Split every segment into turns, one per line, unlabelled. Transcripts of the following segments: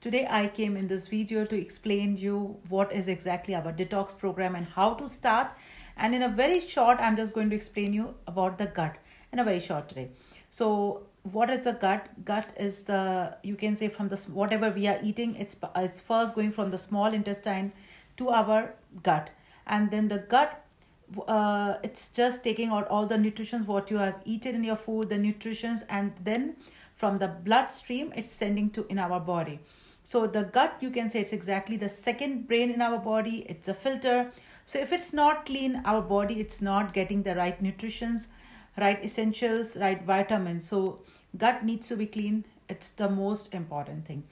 Today I came in this video to explain you what is exactly our detox program and how to start and in a very short I'm just going to explain you about the gut in a very short today. So what is the gut? Gut is the you can say from this whatever we are eating it's it's first going from the small intestine to our gut and then the gut uh, it's just taking out all the nutrients what you have eaten in your food the nutrients and then from the bloodstream it's sending to in our body so the gut, you can say it's exactly the second brain in our body. It's a filter. So if it's not clean, our body, it's not getting the right nutritions, right essentials, right vitamins. So gut needs to be clean. It's the most important thing.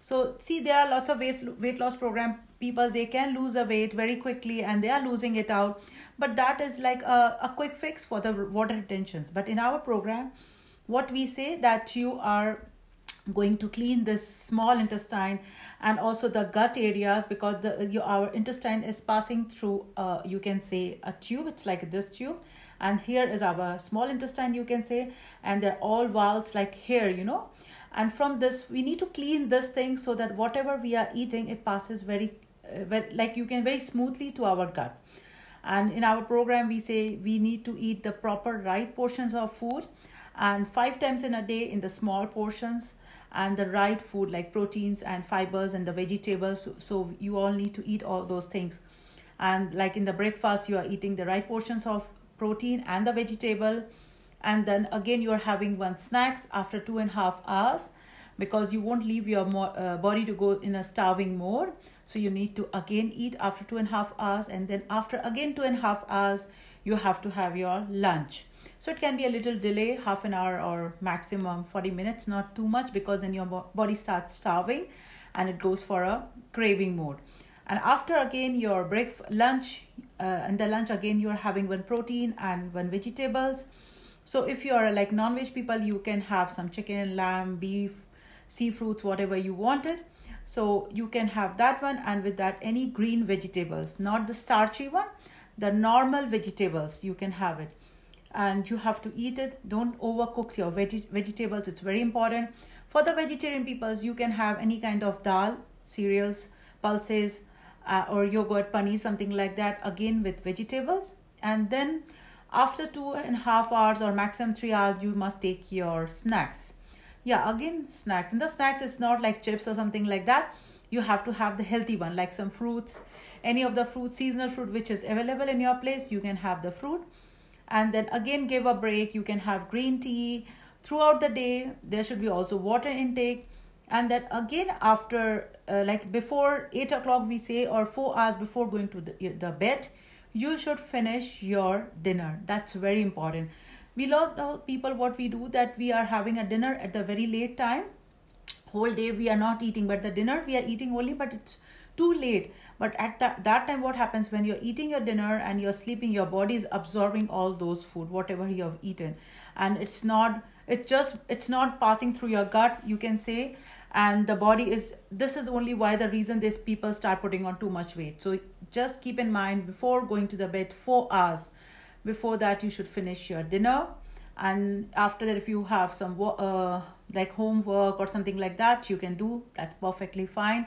So see, there are lots of ways weight loss program people, they can lose a weight very quickly and they are losing it out. But that is like a, a quick fix for the water retentions. But in our program, what we say that you are going to clean this small intestine and also the gut areas because the your, our intestine is passing through uh, you can say a tube it's like this tube and here is our small intestine you can say and they're all valves like here you know and from this we need to clean this thing so that whatever we are eating it passes very, uh, well very like you can very smoothly to our gut and in our program we say we need to eat the proper right portions of food and five times in a day in the small portions and the right food like proteins and fibers and the vegetables so, so you all need to eat all those things and like in the breakfast you are eating the right portions of protein and the vegetable and then again you are having one snacks after two and a half hours because you won't leave your uh, body to go in a starving mode so you need to again eat after two and a half hours and then after again two and a half hours you have to have your lunch so it can be a little delay half an hour or maximum 40 minutes not too much because then your body starts starving and it goes for a craving mode and after again your break lunch uh, and the lunch again you're having one protein and one vegetables so if you are like non-veg people you can have some chicken lamb beef sea fruits whatever you wanted so you can have that one and with that any green vegetables not the starchy one the normal vegetables you can have it and you have to eat it don't overcook your veg- vegetables it's very important for the vegetarian peoples you can have any kind of dal cereals pulses uh, or yogurt paneer something like that again with vegetables and then after two and a half hours or maximum three hours you must take your snacks yeah again snacks and the snacks is not like chips or something like that you have to have the healthy one like some fruits any of the fruit seasonal fruit which is available in your place you can have the fruit and then again give a break you can have green tea throughout the day there should be also water intake and then again after uh, like before 8 o'clock we say or 4 hours before going to the, the bed you should finish your dinner that's very important we love people what we do that we are having a dinner at the very late time whole day we are not eating but the dinner we are eating only but it's too late but at that, that time what happens when you're eating your dinner and you're sleeping your body is absorbing all those food whatever you have eaten and it's not it's just it's not passing through your gut you can say and the body is this is only why the reason these people start putting on too much weight so just keep in mind before going to the bed four hours before that you should finish your dinner and after that if you have some uh, like homework or something like that you can do that perfectly fine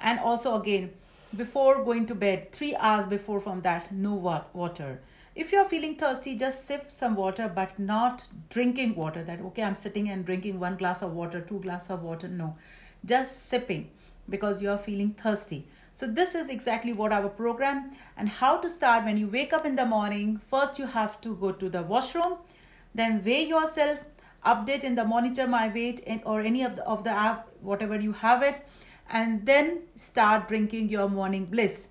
and also again before going to bed three hours before from that no water if you're feeling thirsty just sip some water but not drinking water that okay i'm sitting and drinking one glass of water two glass of water no just sipping because you're feeling thirsty so this is exactly what our program and how to start when you wake up in the morning first you have to go to the washroom then weigh yourself update in the monitor my weight and or any of the, of the app whatever you have it and then start drinking your morning bliss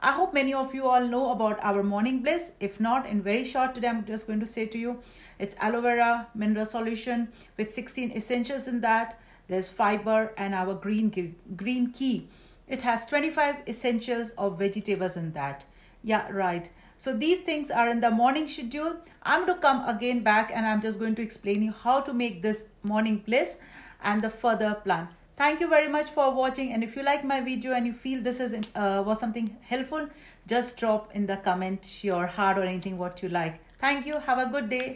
i hope many of you all know about our morning bliss if not in very short today i'm just going to say to you it's aloe vera mineral solution with 16 essentials in that there's fiber and our green green key it has 25 essentials of vegetables in that yeah right so these things are in the morning schedule. I'm going to come again back and I'm just going to explain you how to make this morning bliss and the further plan. Thank you very much for watching and if you like my video and you feel this is uh, was something helpful, just drop in the comment your heart or anything what you like. Thank you. Have a good day.